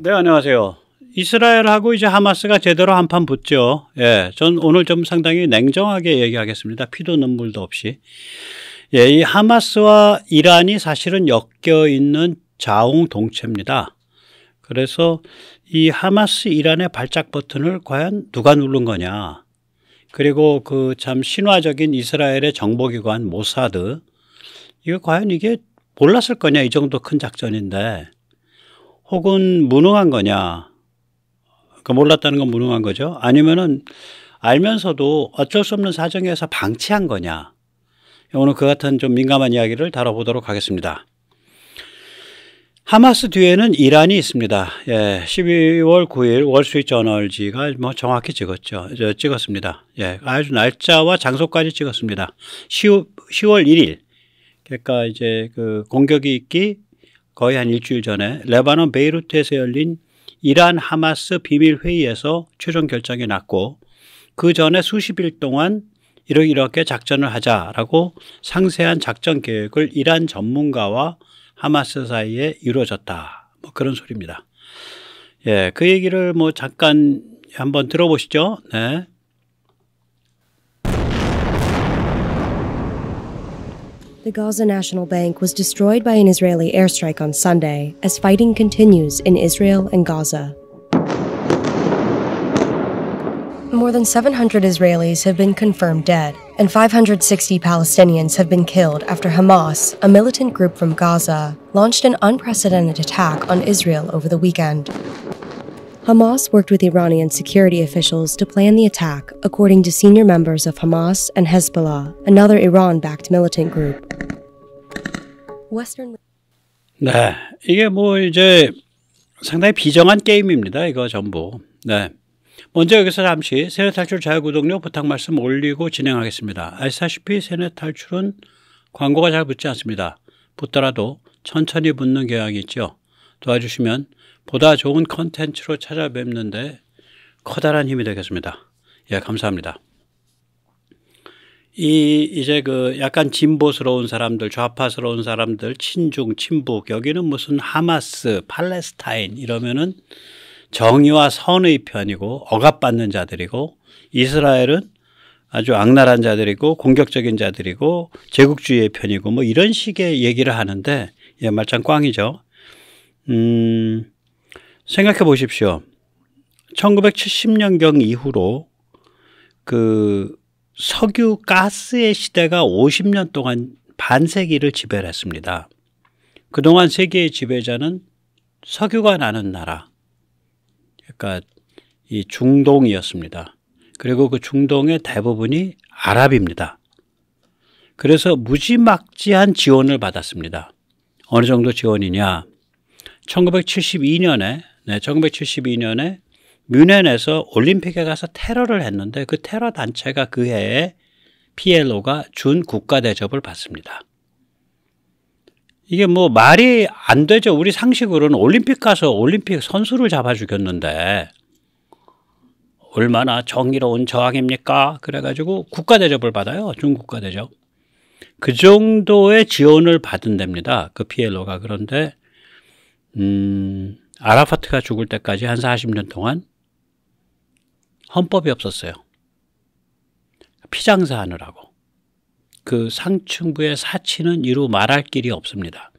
네, 안녕하세요. 이스라엘하고 이제 하마스가 제대로 한 판 붙죠. 예, 전 오늘 좀 상당히 냉정하게 얘기하겠습니다. 피도 눈물도 없이. 예, 이 하마스와 이란이 사실은 엮여 있는 자웅 동체입니다. 그래서 이 하마스 이란의 발작 버튼을 과연 누가 누른 거냐. 그리고 그 참 신화적인 이스라엘의 정보기관 모사드. 이거 과연 이게 몰랐을 거냐. 이 정도 큰 작전인데. 혹은 무능한 거냐. 그 몰랐다는 건 무능한 거죠. 아니면은 알면서도 어쩔 수 없는 사정에서 방치한 거냐. 오늘 그 같은 좀 민감한 이야기를 다뤄보도록 하겠습니다. 하마스 뒤에는 이란이 있습니다. 예, 12월 9일 월스트리트저널지가 뭐 정확히 찍었죠. 찍었습니다. 예, 아주 날짜와 장소까지 찍었습니다. 10, 월 1일. 그러니까 이제 그 공격이 있기 거의 한 일주일 전에 레바논 베이루트에서 열린 이란 하마스 비밀 회의에서 최종 결정이 났고 그 전에 수십 일 동안 이렇게 이렇게 작전을 하자라고 상세한 작전 계획을 이란 전문가와 하마스 사이에 이루어졌다. 뭐 그런 소리입니다. 예, 그 얘기를 뭐 잠깐 한번 들어보시죠. 네. The Gaza National Bank was destroyed by an Israeli airstrike on Sunday as fighting continues in Israel and Gaza. More than 700 Israelis have been confirmed dead, and 560 Palestinians have been killed after Hamas, a militant group from Gaza, launched an unprecedented attack on Israel over the weekend. Hamas worked with Iranian security officials to plan the attack, according to senior members of Hamas and Hezbollah, another Iran backed militant group. Western... 네, 이게 뭐 이제 상당히 비정한 게임입니다. 이거 전부. 네. 먼저 여기서 잠시 세뇌 탈출 자유구독료 부탁 말씀 올리고 진행하겠습니다. 아시다시피 세뇌 탈출은 광고가 잘 붙지 않습니다. 붙더라도 천천히 붙는 경향이 있죠. 도와주시면 보다 좋은 컨텐츠로 찾아뵙는데 커다란 힘이 되겠습니다. 예, 감사합니다. 이 이제 그 약간 진보스러운 사람들, 좌파스러운 사람들, 친중, 친북 여기는 무슨 하마스, 팔레스타인 이러면은 정의와 선의 편이고 억압받는 자들이고 이스라엘은 아주 악랄한 자들이고 공격적인 자들이고 제국주의의 편이고 뭐 이런 식의 얘기를 하는데 예, 말짱 꽝이죠. 음. 생각해 보십시오. 1970년경 이후로 그 석유 가스의 시대가 50년 동안 반세기를 지배를 했습니다. 그동안 세계의 지배자는 석유가 나는 나라. 그러니까 이 중동이었습니다. 그리고 그 중동의 대부분이 아랍입니다. 그래서 무지막지한 지원을 받았습니다. 어느 정도 지원이냐? 1972년에 네, 1972년에 뮌헨에서 올림픽에 가서 테러를 했는데 그 테러 단체가 그 해에 PLO가 준 국가 대접을 받습니다. 이게 뭐 말이 안 되죠. 우리 상식으로는 올림픽 가서 올림픽 선수를 잡아 죽였는데 얼마나 정의로운 저항입니까? 그래가지고 국가 대접을 받아요. 중국가 대접. 그 정도의 지원을 받은 됩니다. 그 PLO가. 그런데 음, 아라파트가 죽을 때까지 한 40년 동안 헌법이 없었어요. 피장사 하느라고. 그 상층부의 사치는 이루 말할 길이 없습니다.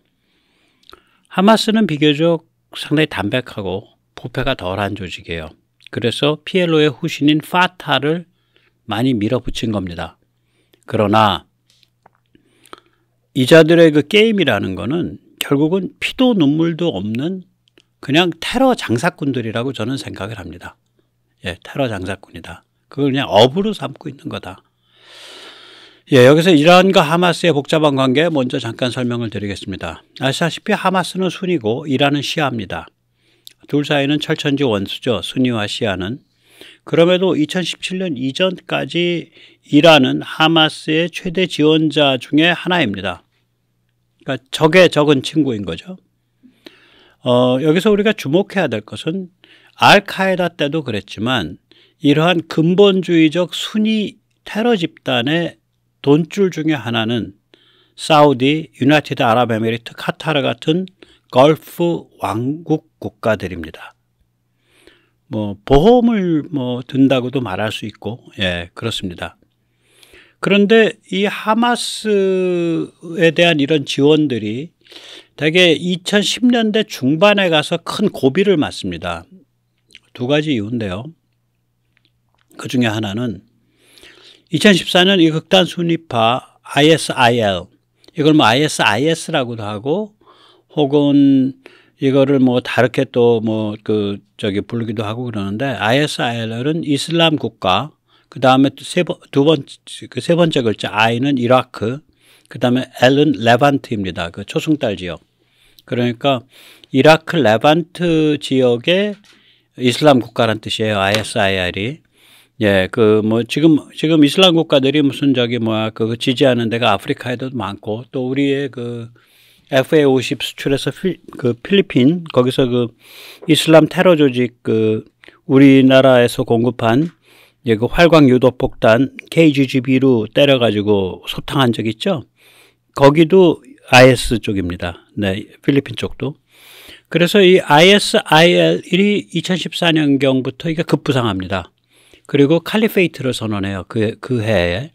하마스는 비교적 상당히 담백하고 부패가 덜한 조직이에요. 그래서 피엘로의 후신인 파타를 많이 밀어붙인 겁니다. 그러나 이자들의 그 게임이라는 거는 결국은 피도 눈물도 없는 그냥 테러 장사꾼들이라고 저는 생각을 합니다. 예, 테러 장사꾼이다. 그걸 그냥 업으로 삼고 있는 거다. 예, 여기서 이란과 하마스의 복잡한 관계 먼저 잠깐 설명을 드리겠습니다. 아시다시피 하마스는 순이고 이란은 시아입니다. 둘 사이는 철천지 원수죠. 순이와 시아는. 그럼에도 2017년 이전까지 이란은 하마스의 최대 지원자 중의 하나입니다. 그러니까 적의 적은 친구인 거죠. 어, 여기서 우리가 주목해야 될 것은 알카에다 때도 그랬지만 이러한 근본주의적 순위 테러 집단의 돈줄 중의 하나는 사우디, 유나티드 아랍에미리트, 카타르 같은 걸프 왕국 국가들입니다. 뭐 보험을 뭐 든다고도 말할 수 있고 예 그렇습니다. 그런데 이 하마스에 대한 이런 지원들이 대개 2010년대 중반에 가서 큰 고비를 맞습니다. 두 가지 이유인데요. 그 중에 하나는 2014년 이 극단 순위파 ISIL 이걸 뭐 ISIS라고도 하고 혹은 이거를 뭐 다르게 또 뭐 그 저기 부르기도 하고 그러는데 ISIL은 이슬람 국가 그 다음에 세번 두 번째 그세 번째 글자 I는 이라크, 그 다음에 L은 레반트입니다. 그 초승달 지역. 그러니까 이라크 레반트 지역의 이슬람 국가란 뜻이에요. ISIR이. 예, 그 뭐 지금 지금 이슬람 국가들이 무슨 저기 뭐야 그 지지하는 데가 아프리카에도 많고 또 우리의 그 FA50 수출에서 필, 그 필리핀 거기서 그 이슬람 테러 조직 그 우리나라에서 공급한 예, 그 활광 유도 폭탄 KGGB로 때려가지고 소탕한 적 있죠. 거기도 IS 쪽입니다. 네, 필리핀 쪽도. 그래서 이 ISIL1이 2014년경부터 이게 급부상합니다. 그리고 칼리페이트를 선언해요. 그, 그 해에.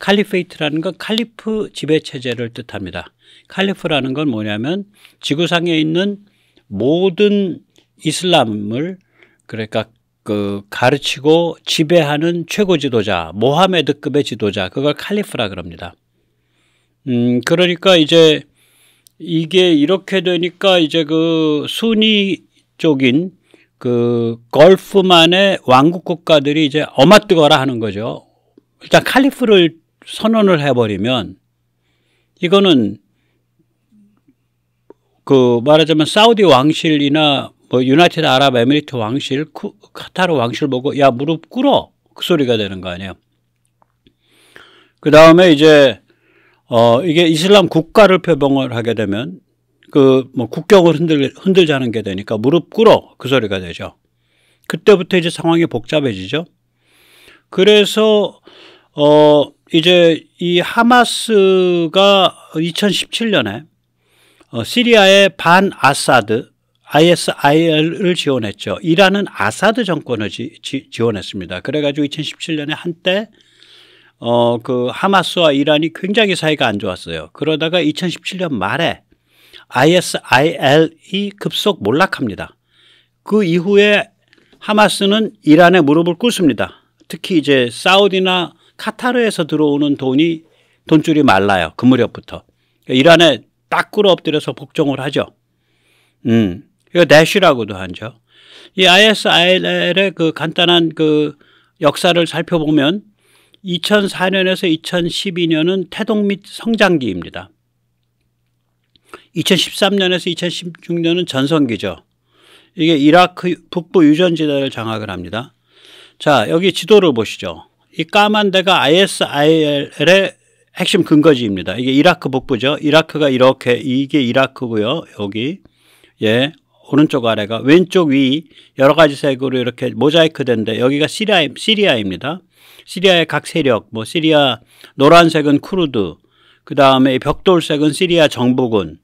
칼리페이트라는 건 칼리프 지배체제를 뜻합니다. 칼리프라는 건 뭐냐면 지구상에 있는 모든 이슬람을 그러니까 그 가르치고 지배하는 최고 지도자, 모하메드급의 지도자, 그걸 칼리프라 그럽니다. 음, 그러니까 이제 이게 이렇게 되니까 이제 그 순위 쪽인 그 걸프만의 왕국 국가들이 이제 어마뜨거라 하는 거죠. 일단 칼리프를 선언을 해버리면 이거는 그 말하자면 사우디 왕실이나 뭐 유나이티드 아랍에미리트 왕실, 쿠, 카타르 왕실 보고 야 무릎 꿇어 그 소리가 되는 거 아니에요. 그 다음에 이제 어 이게 이슬람 국가를 표방을 하게 되면 그 뭐 국경을 흔들 흔들자는 게 되니까 무릎 꿇어 그 소리가 되죠. 그때부터 이제 상황이 복잡해지죠. 그래서 어 이제 이 하마스가 2017년에 어, 시리아의 반 아사드 ISIL을 지원했죠. 이란은 아사드 정권을 지, 지, 지원했습니다. 그래가지고 2017년에 한때 어, 그 하마스와 이란이 굉장히 사이가 안 좋았어요. 그러다가 2017년 말에 ISIL이 급속 몰락합니다. 그 이후에 하마스는 이란에 무릎을 꿇습니다. 특히 이제 사우디나 카타르에서 들어오는 돈이 돈줄이 말라요. 그 무렵부터. 그러니까 이란에 딱 꿇어 엎드려서 복종을 하죠. 음. 이거 대쉬라고도 하죠. 이 ISIL의 그 간단한 그 역사를 살펴보면 2004년에서 2012년은 태동 및 성장기입니다. 2013년에서 2016년은 전성기죠. 이게 이라크 북부 유전지대를 장악을 합니다. 자, 여기 지도를 보시죠. 이 까만 데가 ISIL의 핵심 근거지입니다. 이게 이라크 북부죠. 이라크가 이렇게 이게 이라크고요. 여기 예, 오른쪽 아래가 왼쪽 위 여러 가지 색으로 이렇게 모자이크된데 여기가 시리아 시리아입니다. 시리아의 각 세력 뭐 시리아 노란색은 쿠르드 그 다음에 벽돌색은 시리아 정부군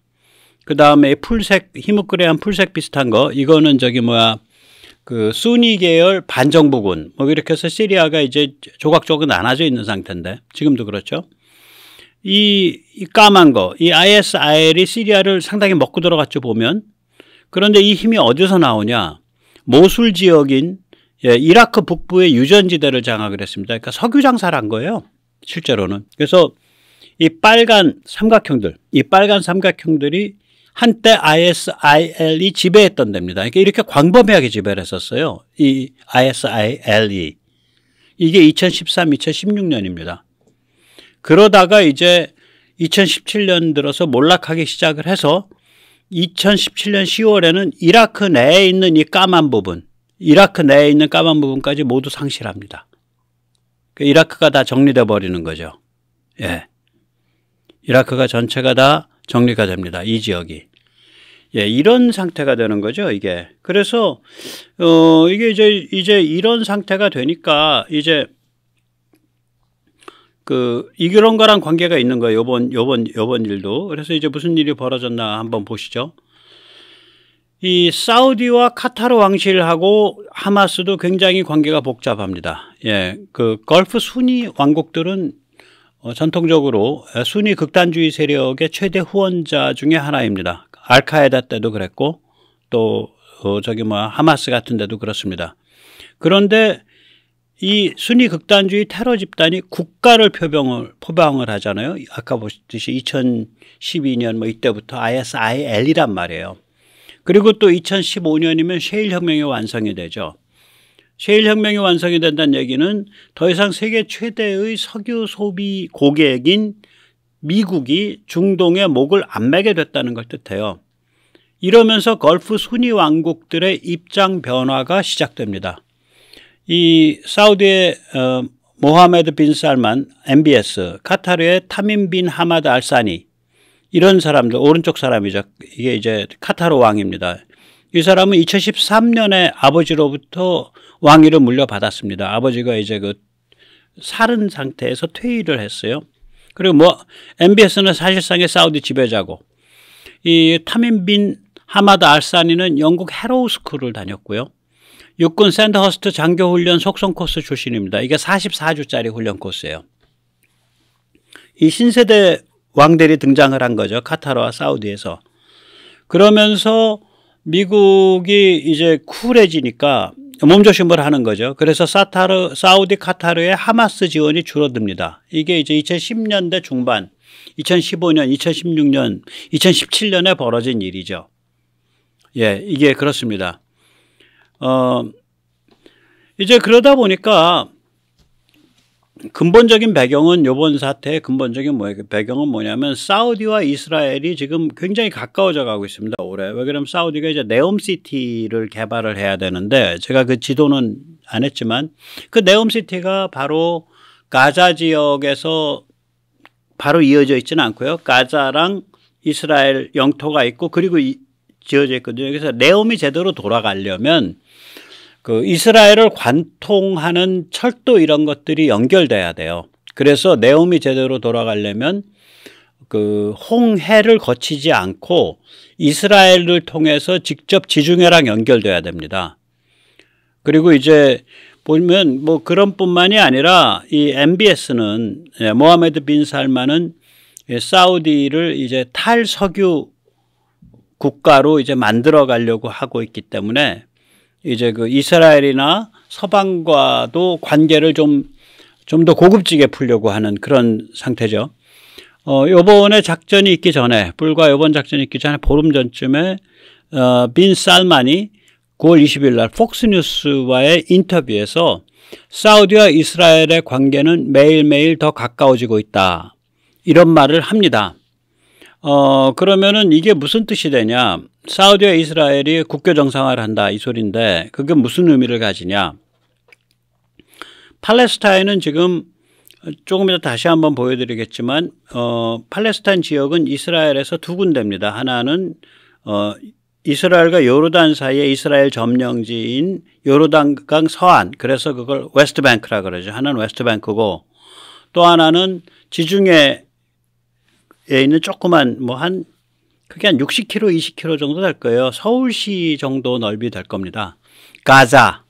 그 다음에 풀색 히무크레한 풀색 비슷한 거 이거는 저기 뭐야 그 순위 계열 반정부군 뭐 이렇게 해서 시리아가 이제 조각조각 나눠져 있는 상태인데 지금도 그렇죠. 이, 이 까만 거, 이 ISIL이 시리아를 상당히 먹고 들어갔죠 보면 그런데 이 힘이 어디서 나오냐? 모술 지역인 예, 이라크 북부의 유전지대를 장악을 했습니다. 그러니까 석유 장사를 한 거예요. 실제로는. 그래서 이 빨간 삼각형들, 이 빨간 삼각형들이 한때 ISIL이 지배했던 데입니다. 그러니까 이렇게 광범위하게 지배를 했었어요. 이 ISIL이. 이게 2013, 2016년입니다. 그러다가 이제 2017년 들어서 몰락하기 시작을 해서 2017년 10월에는 이라크 내에 있는 이 까만 부분, 이라크 내에 있는 까만 부분까지 모두 상실합니다. 그 이라크가 다 정리돼 버리는 거죠. 예. 이라크가 전체가 다 정리가 됩니다. 이 지역이. 예, 이런 상태가 되는 거죠, 이게. 그래서, 어, 이게 이제, 이제 이런 상태가 되니까, 이제 그 이런 거랑 관계가 있는 거예요. 요번 요번 요번 일도. 그래서 이제 무슨 일이 벌어졌나 한번 보시죠. 이 사우디와 카타르 왕실하고 하마스도 굉장히 관계가 복잡합니다. 예. 그 걸프 순위 왕국들은 어, 전통적으로 순위 극단주의 세력의 최대 후원자 중의 하나입니다. 알카에다 때도 그랬고 또 어, 저기 뭐 하마스 같은 데도 그렇습니다. 그런데 이 순위 극단주의 테러 집단이 국가를 표방을 포방을 하잖아요. 아까 보셨듯이 2012년 뭐 이때부터 ISIL이란 말이에요. 그리고 또 2015년이면 셰일 혁명이 완성이 되죠. 셰일 혁명이 완성이 된다는 얘기는 더 이상 세계 최대의 석유 소비 고객인 미국이 중동의 목을 안 매게 됐다는 걸 뜻해요. 이러면서 걸프 순위 왕국들의 입장 변화가 시작됩니다. 이 사우디의 어, 모하메드 빈 살만, MBS, 카타르의 타민 빈 하마드 알사니 이런 사람들 오른쪽 사람이죠. 이게 이제 카타르 왕입니다. 이 사람은 2013년에 아버지로부터 왕위를 물려받았습니다. 아버지가 이제 그 살은 상태에서 퇴위를 했어요. 그리고 뭐 MBS는 사실상의 사우디 지배자고 이 타민 빈 하마드 알사니는 영국 헤로우 스쿨을 다녔고요. 육군 샌드허스트 장교훈련 속성 코스 출신입니다. 이게 44주짜리 훈련 코스예요. 이 신세대 왕들이 등장을 한 거죠. 카타르와 사우디에서. 그러면서 미국이 이제 쿨해지니까 몸조심을 하는 거죠. 그래서 사타르, 사우디 카타르의 하마스 지원이 줄어듭니다. 이게 이제 2010년대 중반, 2015년, 2016년, 2017년에 벌어진 일이죠. 예, 이게 그렇습니다. 어, 이제 그러다 보니까 근본적인 배경은 요번 사태의 근본적인 뭐, 배경은 뭐냐면 사우디와 이스라엘이 지금 굉장히 가까워져 가고 있습니다. 올해. 왜 그러면 냐 사우디가 이제 네옴시티를 개발을 해야 되는데 제가 그 지도는 안 했지만 그 네옴시티가 바로 가자 지역에서 바로 이어져 있지는 않고요. 가자랑 이스라엘 영토가 있고 그리고 이, 지어져 있거든요. 그래서 레옴이 제대로 돌아가려면 그 이스라엘을 관통하는 철도 이런 것들이 연결돼야 돼요. 그래서 네옴이 제대로 돌아가려면 그 홍해를 거치지 않고 이스라엘을 통해서 직접 지중해랑 연결돼야 됩니다. 그리고 이제 보면 뭐 그런 뿐만이 아니라 이 MBS는 예, 모하메드 빈 살만은 예, 사우디를 이제 탈석유 국가로 이제 만들어 가려고 하고 있기 때문에 이제 그 이스라엘이나 서방과도 관계를 좀 좀 더 고급지게 풀려고 하는 그런 상태죠. 어, 요번에 작전이 있기 전에 불과 요번 작전이 있기 전에 보름 전쯤에 어, 빈 살만이 9월 20일 날 폭스뉴스와의 인터뷰에서 사우디와 이스라엘의 관계는 매일매일 더 가까워지고 있다. 이런 말을 합니다. 어, 그러면은 이게 무슨 뜻이 되냐. 사우디와 이스라엘이 국교 정상화를 한다 이 소리인데 그게 무슨 의미를 가지냐. 팔레스타인은 지금 조금 이따 다시 한번 보여드리겠지만 어, 팔레스타인 지역은 이스라엘에서 두 군데입니다. 하나는 어, 이스라엘과 요르단 사이에 이스라엘 점령지인 요르단강 서안 그래서 그걸 웨스트뱅크라 그러죠. 하나는 웨스트뱅크고 또 하나는 지중해 있는 조그만 뭐한 그게 한 60km, 20km 정도 될 거예요. 서울시 정도 넓이 될 겁니다. 가자,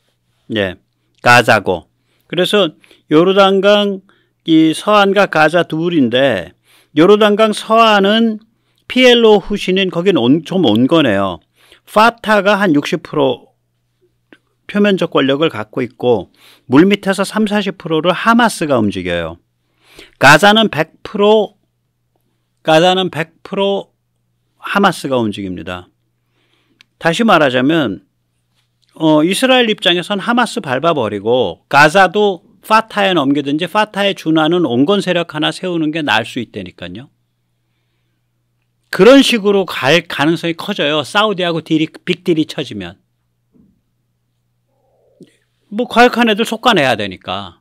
예, 가자고. 그래서 요르단강 이 서안과 가자 둘인데 요르단강 서안은 피엘로 후시는 거긴 좀 온 거네요. 파타가 한 60% 표면적 권력을 갖고 있고 물밑에서 3, 40%를 하마스가 움직여요. 가자는 100% 가자는 100% 하마스가 움직입니다. 다시 말하자면 어, 이스라엘 입장에선 하마스 밟아버리고 가자도 파타에 넘기든지 파타에 준하는 온건 세력 하나 세우는 게 나을 수 있다니까요. 그런 식으로 갈 가능성이 커져요. 사우디하고 딜이, 빅딜이 쳐지면. 뭐 과격한 애들 속아내야 되니까.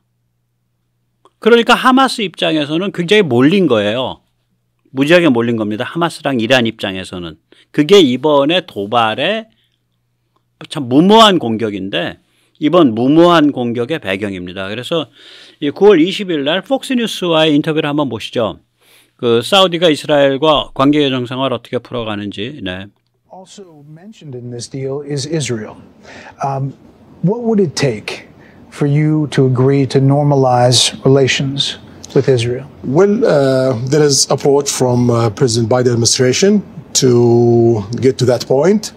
그러니까 하마스 입장에서는 굉장히 몰린 거예요. 무지하게 몰린 겁니다. 하마스랑 이란 입장에서는. 그게 이번에 도발의 참 무모한 공격인데 이번 무모한 공격의 배경입니다. 그래서 9월 20일 날 폭스뉴스와의 인터뷰를 한번 보시죠. 그 사우디가 이스라엘과 관계 정상화를 어떻게 풀어가는지. 네. Also mentioned in this deal is Israel. Um, what would it take for you to agree to normalize relations with Israel? Well, uh, there is approach from uh, President Biden administration to get to that point.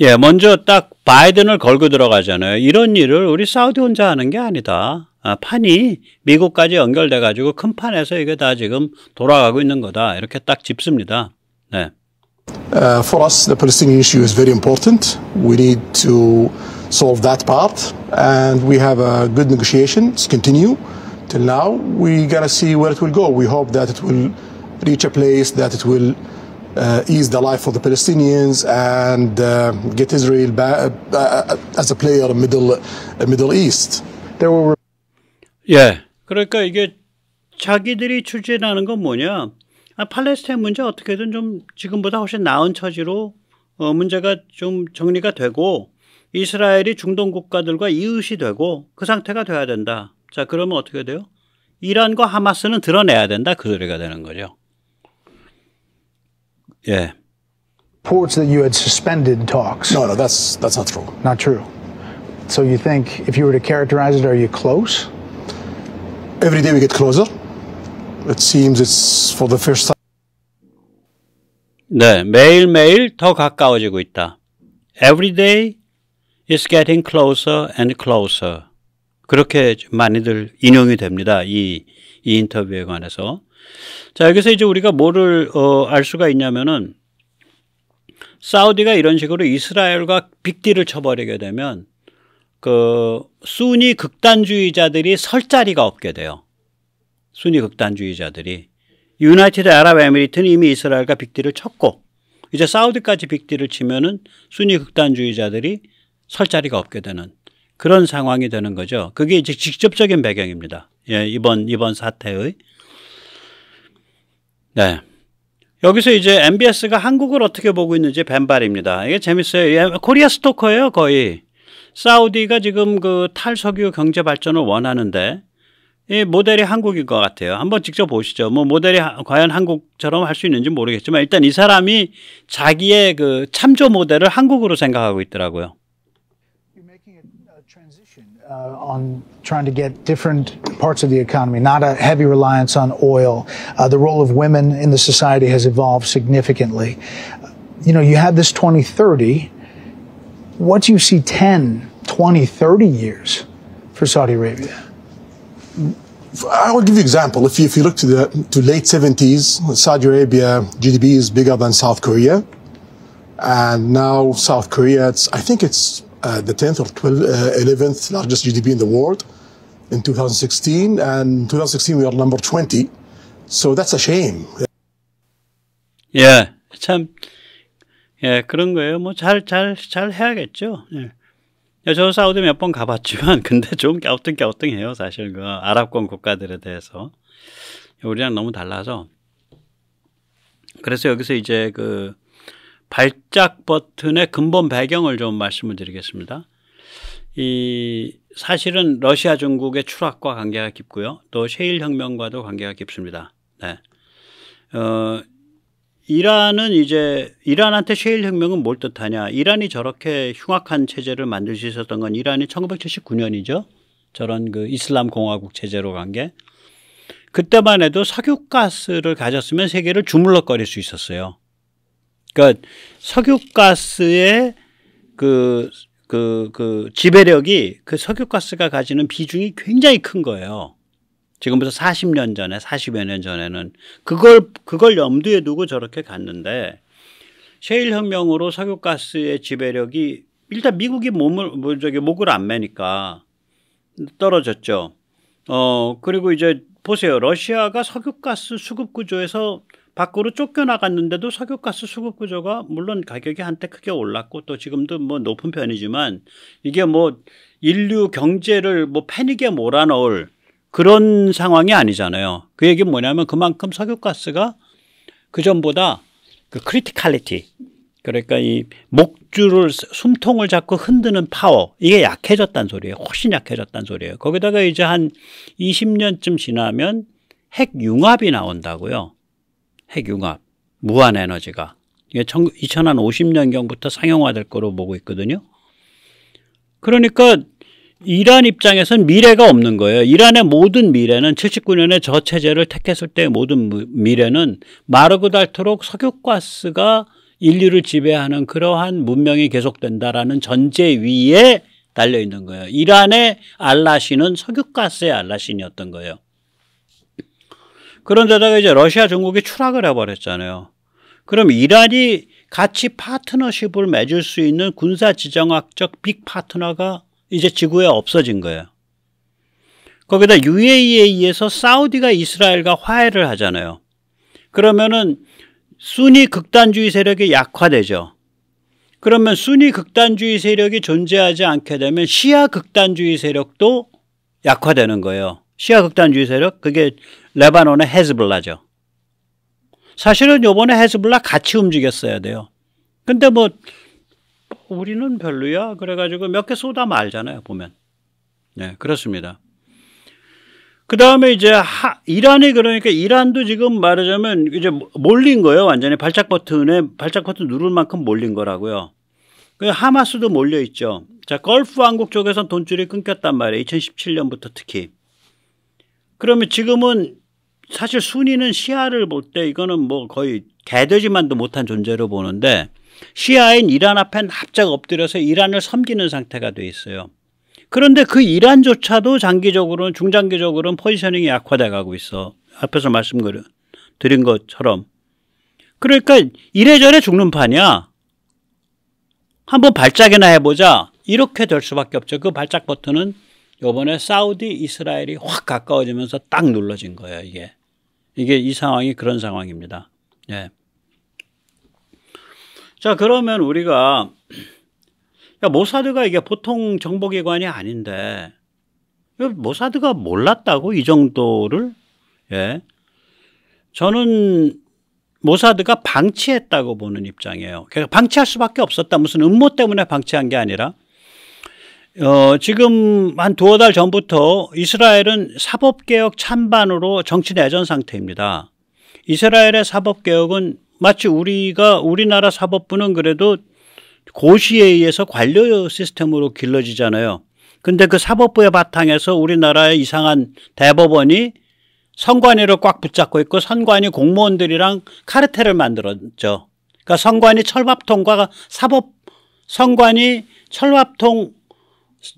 예, 먼저 딱 바이든을 걸고 들어가잖아요. 이런 일을 우리 사우디 혼자 하는 게 아니다. 아, 판이 미국까지 연결돼 가지고 큰 판에서 이게 다 지금 돌아가고 있는 거다. 이렇게 딱 짚습니다. 네. Uh, for us, the Palestinian issue is very important. We need to solve that part, and we have a good negotiations continue. till now. We're going to see where it will go. We hope that it will reach a place that it will uh, ease the life of the Palestinians and uh, get Israel back, uh, as a player in Middle Middle East. There were. 예, 그러니까 이게 자기들이 추진하는 건 뭐냐? 아, 팔레스타인 문제 어떻게든 좀 지금보다 훨씬 나은 처지로 어, 문제가 좀 정리가 되고 이스라엘이 중동 국가들과 이웃이 되고 그 상태가 돼야 된다. 자, 그러면 어떻게 돼요? 이란과 하마스는 드러내야 된다 그 소리가 되는 거죠. 예. Reports that you had suspended talks. No, no, that's that's not true. Not true. So you think if you were to characterize it, are you close? Every day we get closer. It seems it's for the first time. 네, 매일매일 더 가까워지고 있다. Every day is getting closer and closer. 그렇게 많이들 인용이 됩니다. 이, 이 인터뷰에 관해서. 자, 여기서 이제 우리가 뭐를 어, 알 수가 있냐면은 사우디가 이런 식으로 이스라엘과 빅딜을 쳐버리게 되면 그 순위 극단주의자들이 설 자리가 없게 돼요. 순위 극단주의자들이 유나이티드 아랍에미리트는 이미 이스라엘과 빅딜을 쳤고 이제 사우디까지 빅딜을 치면은 순위 극단주의자들이 설 자리가 없게 되는 그런 상황이 되는 거죠. 그게 이제 직접적인 배경입니다. 예, 이번 이번 사태의 네. 여기서 이제 MBS가 한국을 어떻게 보고 있는지 반발입니다. 이게 재밌어요. 예, 코리아 스토커예요, 거의. 사우디가 지금 그 탈석유 경제 발전을 원하는데 이 모델이 한국인 것 같아요. 한번 직접 보시죠. 뭐 모델이 과연 한국처럼 할 수 있는지 모르겠지만 일단 이 사람이 자기의 그 참조 모델을 한국으로 생각하고 있더라고요. uh, on trying to get different parts of the economy, not a heavy reliance on oil. Uh, the role of women in the society has evolved significantly. You know, you have this 2030. What do you see 10, 20, 30 years for Saudi Arabia? I will give you an example. If you, if you look to the to late 70s, Saudi Arabia GDP is bigger than South Korea. And now South Korea, it's, I think it's Uh, the 10th or 12th, 11th largest GDP in the world in 2016, and 2016 we are number 20. So that's a shame. 예, 참, 예, 그런 거예요. 뭐, 잘, 잘, 잘 해야겠죠. 예. 예 저 사우디 몇 번 가봤지만, 근데 좀 갸우뚱갸우뚱해요, 사실. 그 아랍권 국가들에 대해서. 우리랑 너무 달라서. 그래서 여기서 이제 그, 발작 버튼의 근본 배경을 좀 말씀을 드리겠습니다. 이 사실은 러시아 중국의 추락과 관계가 깊고요. 또 셰일 혁명과도 관계가 깊습니다. 네. 어, 이란은 이제 이란한테 셰일 혁명은 뭘 뜻하냐? 이란이 저렇게 흉악한 체제를 만들 수 있었던 건 이란이 1979년이죠. 저런 그 이슬람 공화국 체제로 간 게. 그때만 해도 석유가스를 가졌으면 세계를 주물럭거릴 수 있었어요. 그러니까 석유가스의 그, 그, 그 지배력이 그 석유가스가 가지는 비중이 굉장히 큰 거예요. 지금부터 40년 전에, 40여 년 전에는 그걸, 그걸 염두에 두고 저렇게 갔는데 셰일 혁명으로 석유가스의 지배력이 일단 미국이 몸을, 뭐 저기 목을 안 매니까 떨어졌죠. 어, 그리고 이제 보세요. 러시아가 석유가스 수급 구조에서 밖으로 쫓겨나갔는데도 석유가스 수급 구조가 물론 가격이 한때 크게 올랐고 또 지금도 뭐 높은 편이지만 이게 뭐 인류 경제를 뭐 패닉에 몰아넣을 그런 상황이 아니잖아요. 그 얘기는 뭐냐면 그만큼 석유가스가 그 전보다 그 크리티칼리티 그러니까 이 목줄을 숨통을 잡고 흔드는 파워 이게 약해졌단 소리예요. 훨씬 약해졌단 소리예요. 거기다가 이제 한 20년쯤 지나면 핵융합이 나온다고요. 핵융합, 무한에너지가 이게 2050년경부터 상용화될 거로 보고 있거든요. 그러니까 이란 입장에선 미래가 없는 거예요. 이란의 모든 미래는 79년에 저 체제를 택했을 때 모든 미래는 마르고 닳도록 석유가스가 인류를 지배하는 그러한 문명이 계속된다라는 전제 위에 달려 있는 거예요. 이란의 알라신은 석유가스의 알라신이었던 거예요. 그런데다가 이제 러시아 전국이 추락을 해버렸잖아요. 그럼 이란이 같이 파트너십을 맺을 수 있는 군사 지정학적 빅 파트너가 이제 지구에 없어진 거예요. 거기다 UAE에 의해서 사우디가 이스라엘과 화해를 하잖아요. 그러면은 순위 극단주의 세력이 약화되죠. 그러면 순위 극단주의 세력이 존재하지 않게 되면 시아 극단주의 세력도 약화되는 거예요. 시아 극단주의 세력 그게 레바논의 헤즈블라죠. 사실은 요번에 헤즈블라 같이 움직였어야 돼요. 근데 뭐 우리는 별로야. 그래가지고 몇 개 쏟아 말잖아요. 보면. 네, 그렇습니다. 그 다음에 이제 하, 이란이 그러니까 이란도 지금 말하자면 이제 몰린 거예요. 완전히 발작 버튼에 발작 버튼 누를 만큼 몰린 거라고요. 그 하마스도 몰려 있죠. 자, 걸프 왕국 쪽에선 돈줄이 끊겼단 말이에요. 2017년부터 특히. 그러면 지금은 사실 순위는 시야를볼 때 이거는 뭐 거의 개되지만도 못한 존재로 보는데 시야인 이란 앞엔 합작 엎드려서 이란을 섬기는 상태가 돼 있어요. 그런데 그 이란조차도 장기적으로는 중장기적으로는 포지셔닝이 약화돼 가고 있어. 앞에서 말씀드린 것처럼. 그러니까 이래저래 죽는 판이야. 한번 발작이나 해보자. 이렇게 될 수밖에 없죠. 그 발작 버튼은 요번에 사우디 이스라엘이 확 가까워지면서 딱 눌러진 거예요, 이게. 이게 이 상황이 그런 상황입니다. 예. 자, 그러면 우리가 야, 모사드가 이게 보통 정보기관이 아닌데 모사드가 몰랐다고 이 정도를 예. 저는 모사드가 방치했다고 보는 입장이에요. 그러니까 방치할 수밖에 없었다. 무슨 음모 때문에 방치한 게 아니라 어, 지금 한 두어 달 전부터 이스라엘은 사법개혁 찬반으로 정치 내전 상태입니다. 이스라엘의 사법개혁은 마치 우리가 우리나라 사법부는 그래도 고시에 의해서 관료 시스템으로 길러지잖아요. 근데 그 사법부의 바탕에서 우리나라의 이상한 대법원이 선관위를 꽉 붙잡고 있고 선관위 공무원들이랑 카르텔을 만들었죠. 그러니까 선관위 철밥통과 사법 선관위 철밥통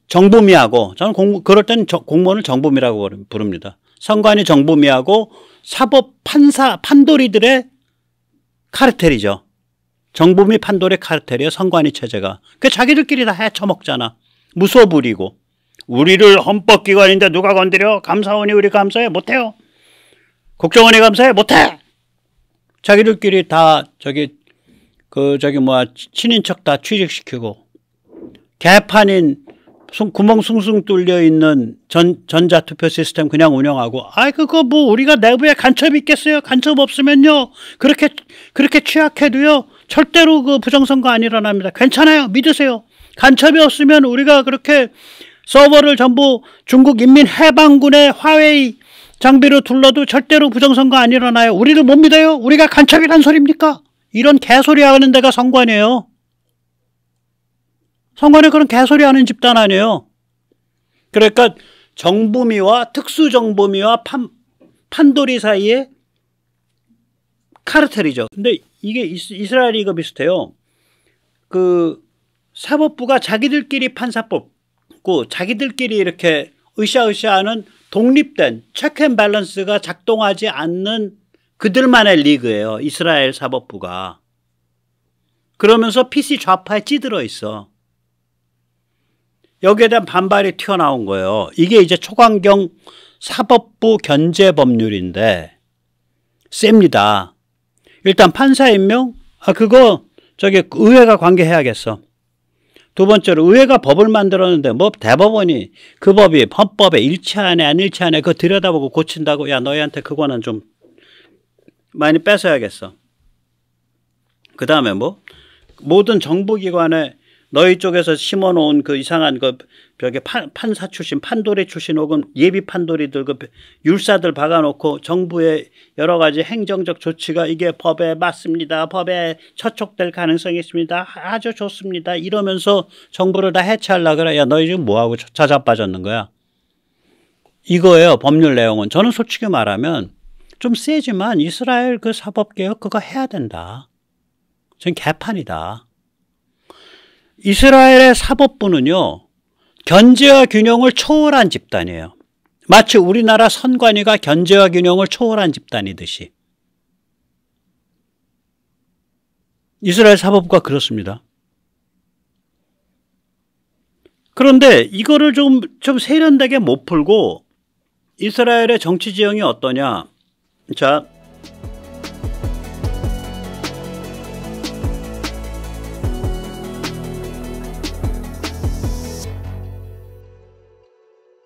정보미하고 저는 공, 그럴 땐 저, 공무원을 정보미라고 부릅니다. 선관위 정보미하고 사법 판사 판돌이들의 카르텔이죠. 정보미 판돌의 카르텔이요 선관위 체제가. 그 자기들끼리 다 해쳐먹잖아. 무서워 부리고. 우리를 헌법기관인데 누가 건드려? 감사원이 우리 감사해 못해요. 국정원이 감사해 못해. 자기들끼리 다 저기 그 저기 뭐야 친인척 다 취직시키고 개판인 손 구멍 숭숭 뚫려 있는 전 전자 투표 시스템 그냥 운영하고 아이 그거 뭐 우리가 내부에 간첩이 있겠어요? 간첩 없으면요 그렇게 그렇게 취약해도요 절대로 그 부정선거 안 일어납니다. 괜찮아요, 믿으세요. 간첩이 없으면 우리가 그렇게 서버를 전부 중국 인민해방군의 화웨이 장비로 둘러도 절대로 부정선거 안 일어나요. 우리를 못 믿어요? 우리가 간첩이란 소립니까 이런 개소리 하는 데가 선관이에요. 선관위 그런 개소리 하는 집단 아니에요. 그러니까 정부미와특수정부미와 판, 판도리 사이에 카르텔이죠. 근데 이게 이스라엘이 이거 비슷해요. 그 사법부가 자기들끼리 판사법 고 그 자기들끼리 이렇게 으쌰으쌰하는 독립된 체크 밸런스가 작동하지 않는 그들만의 리그예요. 이스라엘 사법부가. 그러면서 PC 좌파에 찌들어 있어. 여기에 대한 반발이 튀어나온 거예요. 이게 이제 초강경 사법부 견제 법률인데 셉니다. 일단 판사 임명? 아 그거 저기 의회가 관계해야겠어. 두 번째로 의회가 법을 만들었는데 뭐 대법원이 그 법이 헌법에 일치하네 안 일치하네 그거 들여다보고 고친다고 야 너희한테 그거는 좀 많이 뺏어야겠어. 그 다음에 뭐 모든 정부기관의 너희 쪽에서 심어놓은 그 이상한 그 벽에 판, 판사 출신, 판도리 출신 혹은 예비 판도리들 그 율사들 박아놓고 정부의 여러 가지 행정적 조치가 이게 법에 맞습니다. 법에 처촉될 가능성이 있습니다. 아주 좋습니다. 이러면서 정부를 다 해체하려 그래. 야, 너희 지금 뭐하고 찾아 빠졌는 거야? 이거예요. 법률 내용은. 저는 솔직히 말하면 좀 세지만 이스라엘 그 사법개혁 그거 해야 된다. 지금 개판이다. 이스라엘의 사법부는요, 견제와 균형을 초월한 집단이에요. 마치 우리나라 선관위가 견제와 균형을 초월한 집단이듯이. 이스라엘 사법부가 그렇습니다. 그런데 이거를 좀, 좀 세련되게 못 풀고 이스라엘의 정치 지형이 어떠냐. 자,